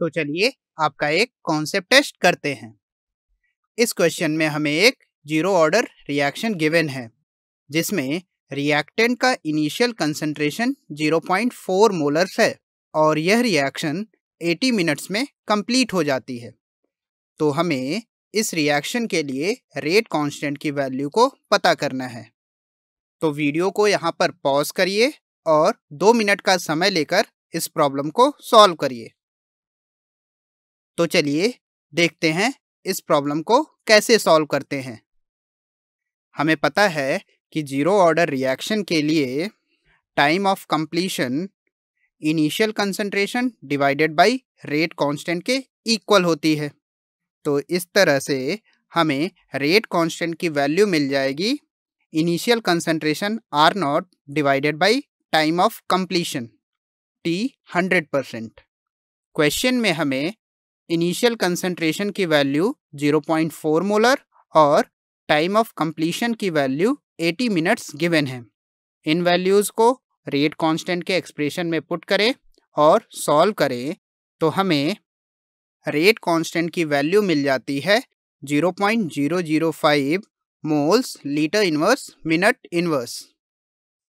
तो चलिए आपका एक कॉन्सेप्ट टेस्ट करते हैं इस क्वेश्चन में हमें एक जीरो ऑर्डर रिएक्शन गिवन है जिसमें रिएक्टेंट का इनिशियल कंसंट्रेशन 0.4 मोलर्स है और यह रिएक्शन 80 मिनट्स में कंप्लीट हो जाती है तो हमें इस रिएक्शन के लिए रेट कांस्टेंट की वैल्यू को पता करना है तो वीडियो को यहाँ पर पॉज करिए और दो मिनट का समय लेकर इस प्रॉब्लम को सॉल्व करिए तो चलिए देखते हैं इस प्रॉब्लम को कैसे सॉल्व करते हैं हमें पता है कि जीरो ऑर्डर रिएक्शन के लिए time of completion initial concentration divided by rate constant के इक्वल होती है तो इस तरह से हमें रेट कांस्टेंट की वैल्यू मिल जाएगी initial concentration R naught divided by time of completion T hundred percent question में हमें इनिशियल कंसंट्रेशन की वैल्यू 0.4 मोलर और टाइम ऑफ कंप्लीशन की वैल्यू 80 मिनट्स गिवन है इन वैल्यूज़ को रेट कांस्टेंट के एक्सप्रेशन में पुट करें और सॉल्व करें तो हमें रेट कांस्टेंट की वैल्यू मिल जाती है 0.005 moles litre inverse minute inverse